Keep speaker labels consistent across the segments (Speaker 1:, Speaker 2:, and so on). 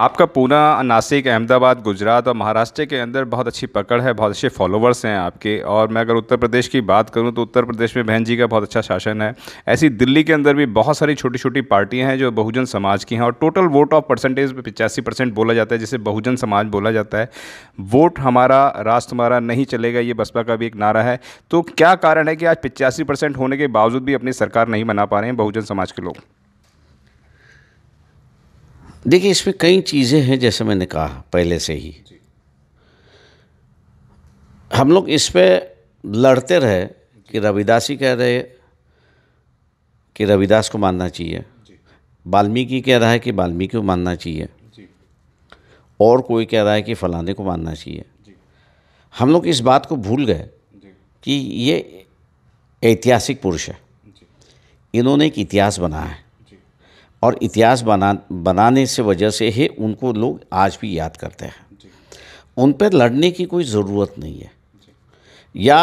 Speaker 1: आपका पूना नासिक अहमदाबाद गुजरात और महाराष्ट्र के अंदर बहुत अच्छी पकड़ है बहुत अच्छे फॉलोवर्स हैं आपके और मैं अगर उत्तर प्रदेश की बात करूं तो उत्तर प्रदेश में बहन जी का बहुत अच्छा शासन है ऐसी दिल्ली के अंदर भी बहुत सारी छोटी छोटी पार्टियाँ हैं जो बहुजन समाज की हैं और टोटल वोट ऑफ परसेंटेज में पिचासी परसेंट बोला जाता है जिसे बहुजन समाज बोला जाता है वोट हमारा राष्ट्र हमारा नहीं चलेगा ये बसपा का भी एक नारा है तो क्या कारण है कि आज पिचासी होने के बावजूद भी अपनी सरकार नहीं बना पा रहे हैं बहुजन समाज के लोग
Speaker 2: देखिए इसमें कई चीज़ें हैं जैसे मैंने कहा पहले से ही हम लोग इस पर लड़ते रहे कि रविदास ही कह रहे कि रविदास को मानना चाहिए वाल्मीकि कह रहा है कि वाल्मीकि को मानना चाहिए और कोई कह रहा है कि फलाने को मानना चाहिए हम लोग इस बात को भूल गए कि ये ऐतिहासिक पुरुष है इन्होंने एक इतिहास बनाया है और इतिहास बना बनाने से वजह से ही उनको लोग आज भी याद करते हैं उन पर लड़ने की कोई ज़रूरत नहीं है या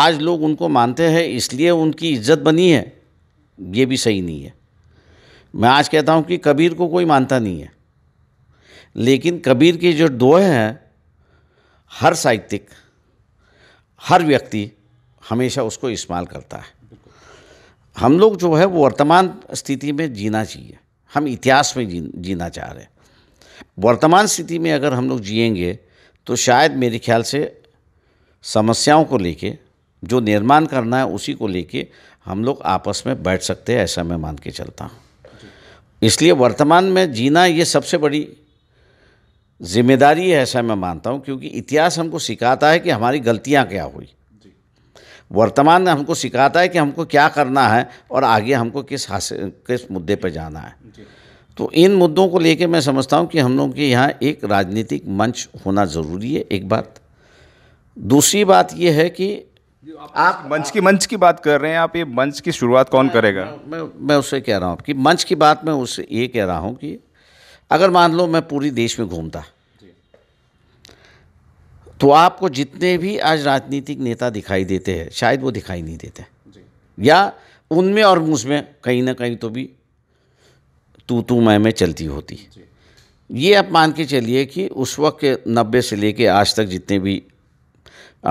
Speaker 2: आज लोग उनको मानते हैं इसलिए उनकी इज्जत बनी है ये भी सही नहीं है मैं आज कहता हूँ कि कबीर को कोई मानता नहीं है लेकिन कबीर के जो दोहे हैं हर साहित्यिक हर व्यक्ति हमेशा उसको इस्तेमाल करता है हम लोग जो है वो वर्तमान स्थिति में जीना चाहिए हम इतिहास में जी, जीना चाह रहे हैं वर्तमान स्थिति में अगर हम लोग जियेंगे तो शायद मेरे ख्याल से समस्याओं को लेके जो निर्माण करना है उसी को लेके हम लोग आपस में बैठ सकते हैं ऐसा मैं मान के चलता हूँ इसलिए वर्तमान में जीना ये सबसे बड़ी जिम्मेदारी है ऐसा मैं मानता हूँ क्योंकि इतिहास हमको सिखाता है कि हमारी गलतियाँ क्या हुई वर्तमान में हमको सिखाता है कि हमको क्या करना है और आगे हमको किस हासिल किस मुद्दे पर जाना है तो इन मुद्दों को लेकर मैं समझता हूँ कि हम लोग के यहाँ एक राजनीतिक मंच होना ज़रूरी है एक बात दूसरी बात यह है कि आप, आप मंच की मंच की बात कर रहे हैं आप ये मंच की शुरुआत कौन मैं, करेगा मैं मैं उससे कह रहा हूँ कि मंच की बात मैं उससे ये कह रहा हूँ कि अगर मान लो मैं पूरी देश में घूमता तो आपको जितने भी आज राजनीतिक नेता दिखाई देते हैं शायद वो दिखाई नहीं देते या उनमें और मुझमें कहीं ना कहीं तो भी तू तू मैं में चलती होती ये आप मान के चलिए कि उस वक्त नब्बे से लेके आज तक जितने भी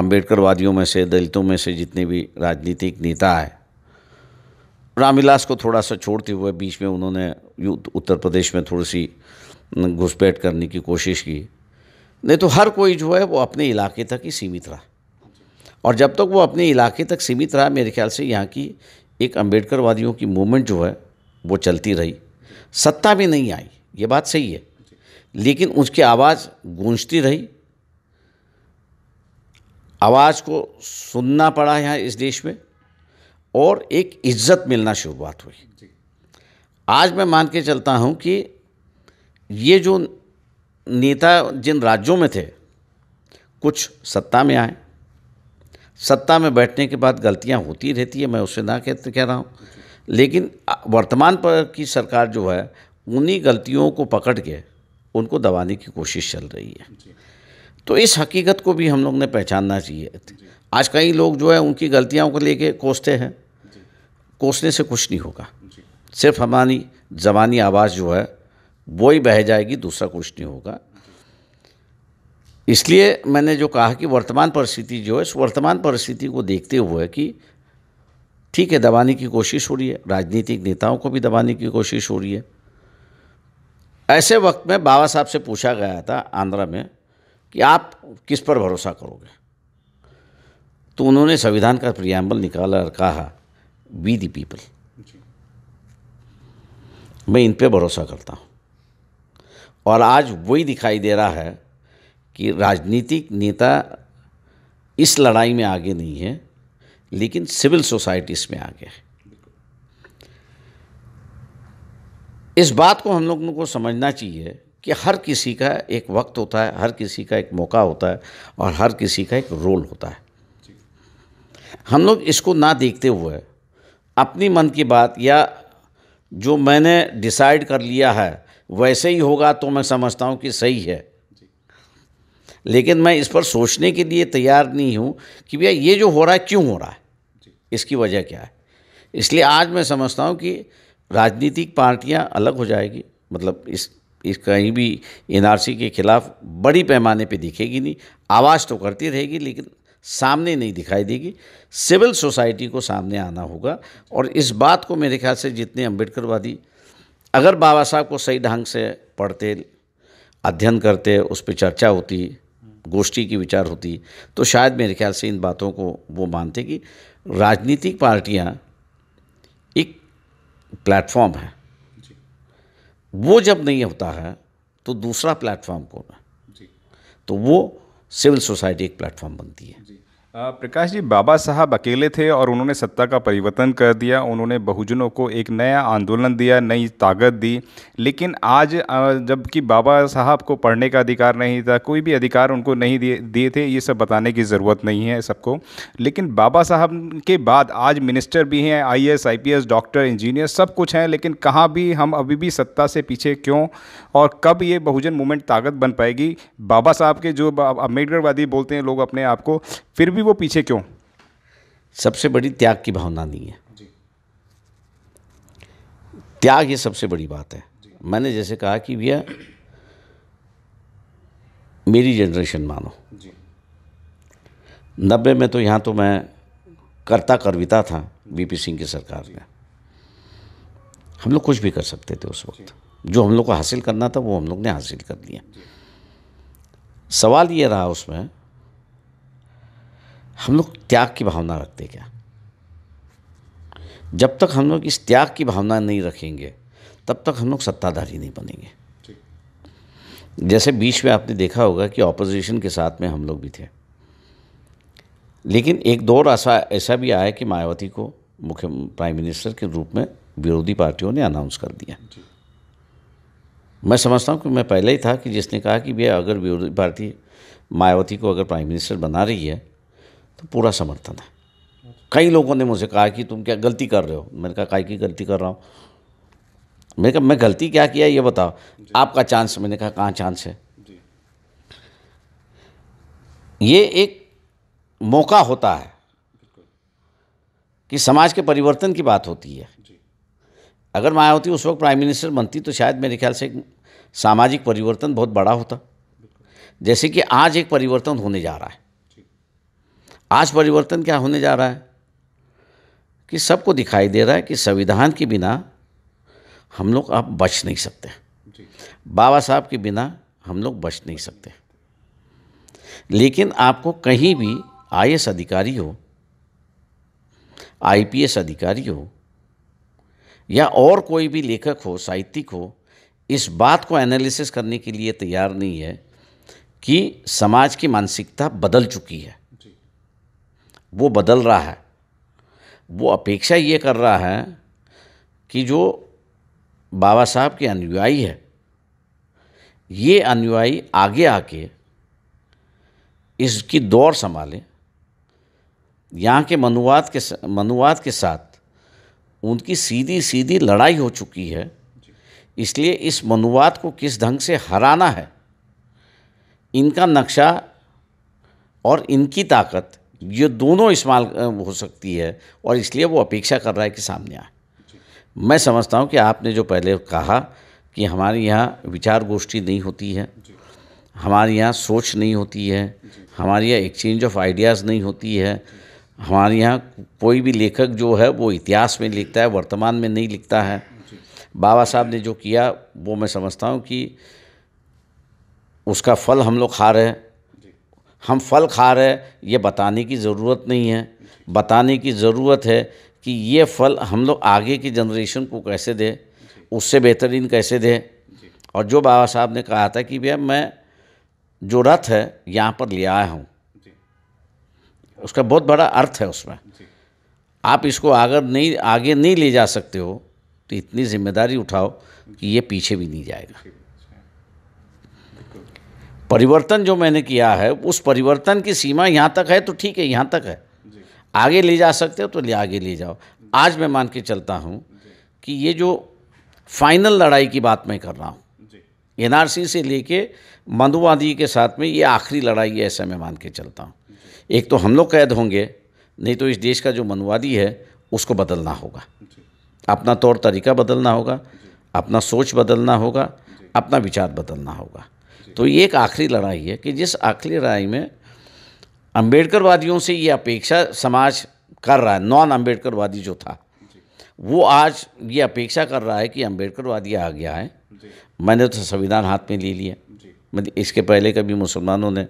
Speaker 2: अम्बेडकरवादियों में से दलितों में से जितने भी राजनीतिक नेता है रामविलास को थोड़ा सा छोड़ते हुए बीच में उन्होंने उत्तर प्रदेश में थोड़ी सी घुसपैठ करने की कोशिश की नहीं तो हर कोई जो है वो अपने इलाके तक ही सीमित रहा और जब तक वो अपने इलाके तक सीमित रहा मेरे ख्याल से यहाँ की एक अम्बेडकरवादियों की मूवमेंट जो है वो चलती रही सत्ता में नहीं आई ये बात सही है लेकिन उसकी आवाज़ गूंजती रही आवाज़ को सुनना पड़ा यहाँ इस देश में और एक इज्जत मिलना शुरुआत हुई आज मैं मान के चलता हूँ कि ये जो नेता जिन राज्यों में थे कुछ सत्ता में आए सत्ता में बैठने के बाद गलतियां होती रहती है मैं उससे ना कह कह रहा हूँ लेकिन वर्तमान पर की सरकार जो है उन्हीं गलतियों को पकड़ के उनको दबाने की कोशिश चल रही है तो इस हकीकत को भी हम लोग ने पहचानना चाहिए आज कई लोग जो है उनकी गलतियों को लेके कोसते हैं कोसने से कुछ नहीं होगा सिर्फ हमारी जबानी आवाज़ जो है वो ही बह जाएगी दूसरा कुछ नहीं होगा इसलिए मैंने जो कहा कि वर्तमान परिस्थिति जो है इस वर्तमान परिस्थिति को देखते हुए कि ठीक है दबाने की कोशिश हो रही है राजनीतिक नेताओं को भी दबाने की कोशिश हो रही है ऐसे वक्त में बाबा साहब से पूछा गया था आंध्रा में कि आप किस पर भरोसा करोगे तो उन्होंने संविधान का प्रियाम्बल निकाला और कहा वी दी पीपल मैं इन पे भरोसा करता हूँ और आज वही दिखाई दे रहा है कि राजनीतिक नेता इस लड़ाई में आगे नहीं है लेकिन सिविल सोसाइटीज़ में आगे है इस बात को हम लोगों को समझना चाहिए कि हर किसी का एक वक्त होता है हर किसी का एक मौका होता है और हर किसी का एक रोल होता है हम लोग इसको ना देखते हुए अपनी मन की बात या जो मैंने डिसाइड कर लिया है वैसे ही होगा तो मैं समझता हूँ कि सही है लेकिन मैं इस पर सोचने के लिए तैयार नहीं हूँ कि भैया ये जो हो रहा है क्यों हो रहा है इसकी वजह क्या है इसलिए आज मैं समझता हूँ कि राजनीतिक पार्टियाँ अलग हो जाएगी मतलब इस इस कहीं भी एनआरसी के खिलाफ बड़ी पैमाने पे दिखेगी नहीं आवाज़ तो करती रहेगी लेकिन सामने नहीं दिखाई देगी सिविल सोसाइटी को सामने आना होगा और इस बात को मेरे ख्याल से जितने अम्बेडकरवादी अगर बाबा साहब को सही ढंग से पढ़ते अध्ययन करते उस पर चर्चा होती गोष्ठी की विचार होती तो शायद मेरे ख्याल से इन बातों को वो मानते कि राजनीतिक पार्टियाँ एक प्लेटफॉर्म है वो जब नहीं होता है तो दूसरा प्लेटफॉर्म कौन है तो वो सिविल सोसाइटी एक प्लेटफॉर्म बनती है
Speaker 1: प्रकाश जी बाबा साहब अकेले थे और उन्होंने सत्ता का परिवर्तन कर दिया उन्होंने बहुजनों को एक नया आंदोलन दिया नई ताकत दी लेकिन आज जबकि बाबा साहब को पढ़ने का अधिकार नहीं था कोई भी अधिकार उनको नहीं दिए दिए थे ये सब बताने की ज़रूरत नहीं है सबको लेकिन बाबा साहब के बाद आज मिनिस्टर भी हैं I S I P S doctor engineer सब कुछ हैं लेकिन कहाँ भी हम अभी भी सत्ता से पीछे क्यों और कब ये बहुजन मूवमेंट ताकत बन पाएगी बाबा साहब के जो अम्बेडकरवादी बोलते हैं लोग अपने आप को फिर भी वो पीछे क्यों सबसे बड़ी त्याग की भावना नहीं है
Speaker 2: त्याग ये सबसे बड़ी बात है मैंने जैसे कहा कि भैया मेरी जनरेशन मानो नब्बे में तो यहाँ तो मैं करता करविता था बीपी सिंह की सरकार में हम लोग कुछ भी कर सकते थे उस वक्त जो हम लोग को हासिल करना था वो हम लोग ने हासिल कर लिया सवाल ये रहा उसमें हम लोग त्याग की भावना रखते क्या जब तक हम लोग इस त्याग की भावना नहीं रखेंगे तब तक हम लोग सत्ताधारी नहीं बनेंगे जैसे बीच में आपने देखा होगा कि ऑपोजिशन के साथ में हम लोग भी थे लेकिन एक दौर ऐसा ऐसा भी आया कि मायावती को मुख्य प्राइम मिनिस्टर के रूप में विरोधी पार्टियों ने अनाउंस कर दिया मैं समझता हूँ कि मैं पहले ही था कि जिसने कहा कि भैया अगर विरोधी पार्टी मायावती को अगर प्राइम मिनिस्टर बना रही है तो पूरा समर्थन है कई लोगों ने मुझे कहा कि तुम क्या गलती कर रहे हो मैंने कहा काय की गलती कर रहा हूँ मैंने कहा मैं गलती क्या किया ये बताओ आपका चांस मैंने कहा कहाँ चांस है ये एक मौका होता है कि समाज के परिवर्तन की बात होती है अगर मायावती उस वक्त प्राइम मिनिस्टर बनती तो शायद मेरे ख्याल से एक सामाजिक परिवर्तन बहुत बड़ा होता जैसे कि आज एक परिवर्तन होने जा रहा है आज परिवर्तन क्या होने जा रहा है कि सबको दिखाई दे रहा है कि संविधान के बिना हम लोग अब बच नहीं सकते बाबा साहब के बिना हम लोग बच नहीं सकते लेकिन आपको कहीं भी आई अधिकारी हो आईपीएस अधिकारी हो या और कोई भी लेखक हो साहित्यिक हो इस बात को एनालिसिस करने के लिए तैयार नहीं है कि समाज की मानसिकता बदल चुकी है वो बदल रहा है वो अपेक्षा ये कर रहा है कि जो बाबा साहब के अनुयायी है ये अनुयायी आगे आके इसकी दौड़ संभालें यहाँ के मनुवाद के मनुवाद के साथ उनकी सीधी सीधी लड़ाई हो चुकी है इसलिए इस मनुवाद को किस ढंग से हराना है इनका नक्शा और इनकी ताकत ये दोनों इस्तेमाल हो सकती है और इसलिए वो अपेक्षा कर रहा है कि सामने आए मैं समझता हूँ कि आपने जो पहले कहा कि हमारे यहाँ विचार गोष्ठी नहीं होती है हमारे यहाँ सोच नहीं होती है हमारे यहाँ एक्सचेंज ऑफ आइडियाज़ नहीं होती है हमारे यहाँ कोई भी लेखक जो है वो इतिहास में लिखता है वर्तमान में नहीं लिखता है बाबा साहब ने जो किया वो मैं समझता हूँ कि उसका फल हम लोग खा रहे हैं हम फल खा रहे ये बताने की ज़रूरत नहीं है बताने की ज़रूरत है कि ये फल हम लोग आगे की जनरेशन को कैसे दें उससे बेहतरीन कैसे दें और जो बाबा साहब ने कहा था कि भैया मैं जो रथ है यहाँ पर ले आया हूँ उसका बहुत बड़ा अर्थ है उसमें आप इसको अगर नहीं आगे नहीं ले जा सकते हो तो इतनी जिम्मेदारी उठाओ कि ये पीछे भी नहीं जाएगा परिवर्तन जो मैंने किया है उस परिवर्तन की सीमा यहाँ तक है तो ठीक है यहाँ तक है आगे ले जा सकते हो तो ले आगे ले जाओ आज मैं मान के चलता हूँ कि ये जो फाइनल लड़ाई की बात मैं कर रहा हूँ एन से लेके मानववादी के साथ में ये आखिरी लड़ाई है ऐसा मैं मान के चलता हूँ एक तो हम लोग कैद होंगे नहीं तो इस देश का जो मनुवादी है उसको बदलना होगा अपना तौर तरीका बदलना होगा अपना सोच बदलना होगा अपना विचार बदलना होगा तो ये एक आखिरी लड़ाई है कि जिस आखिरी लड़ाई में अम्बेडकरवादियों से ये अपेक्षा समाज कर रहा है नॉन अम्बेडकरवादी जो था वो आज ये अपेक्षा कर रहा है कि अम्बेडकरवादी आ गया है मैंने तो संविधान हाथ में ले लिया मतलब इसके पहले कभी मुसलमानों ने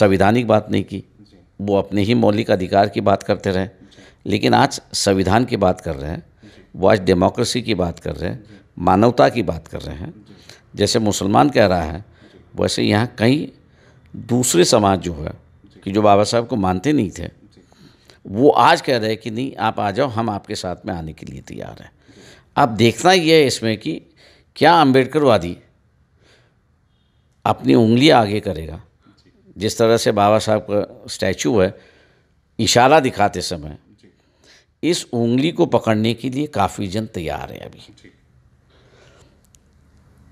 Speaker 2: संविधानिक बात नहीं की वो अपने ही मौलिक अधिकार की बात करते रहे लेकिन आज संविधान की बात कर रहे हैं वो आज डेमोक्रेसी की बात कर रहे हैं मानवता की बात कर रहे हैं जैसे मुसलमान कह रहा है वैसे यहाँ कई दूसरे समाज जो है कि जो बाबा साहब को मानते नहीं थे वो आज कह रहे हैं कि नहीं आप आ जाओ हम आपके साथ में आने के लिए तैयार हैं अब देखना ये है इसमें कि क्या अम्बेडकरवादी अपनी उंगली आगे करेगा जिस तरह से बाबा साहब का स्टैचू है इशारा दिखाते समय इस उंगली को पकड़ने के लिए काफ़ी जन तैयार है अभी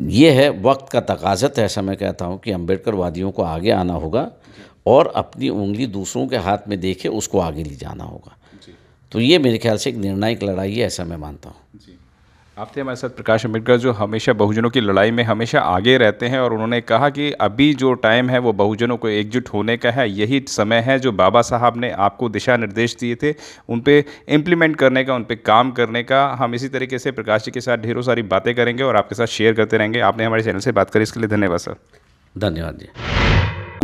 Speaker 2: ये है वक्त का तकाजत है ऐसा मैं कहता हूँ कि अम्बेडकर वादियों को आगे आना होगा और अपनी उंगली दूसरों के हाथ में
Speaker 1: देखे उसको आगे ले जाना होगा तो ये मेरे ख्याल से एक निर्णायक लड़ाई है ऐसा मैं मानता हूँ आप थे हमारे साथ प्रकाश अम्बेडकर जो हमेशा बहुजनों की लड़ाई में हमेशा आगे रहते हैं और उन्होंने कहा कि अभी जो टाइम है वो बहुजनों को एकजुट होने का है यही समय है जो बाबा साहब ने आपको दिशा निर्देश दिए थे उन पर इम्प्लीमेंट करने का उन पर काम करने का हम इसी तरीके से प्रकाश जी के साथ ढेरों सारी बातें करेंगे और आपके साथ शेयर करते रहेंगे आपने हमारे चैनल से बात करी इसके लिए धन्यवाद सर धन्यवाद जी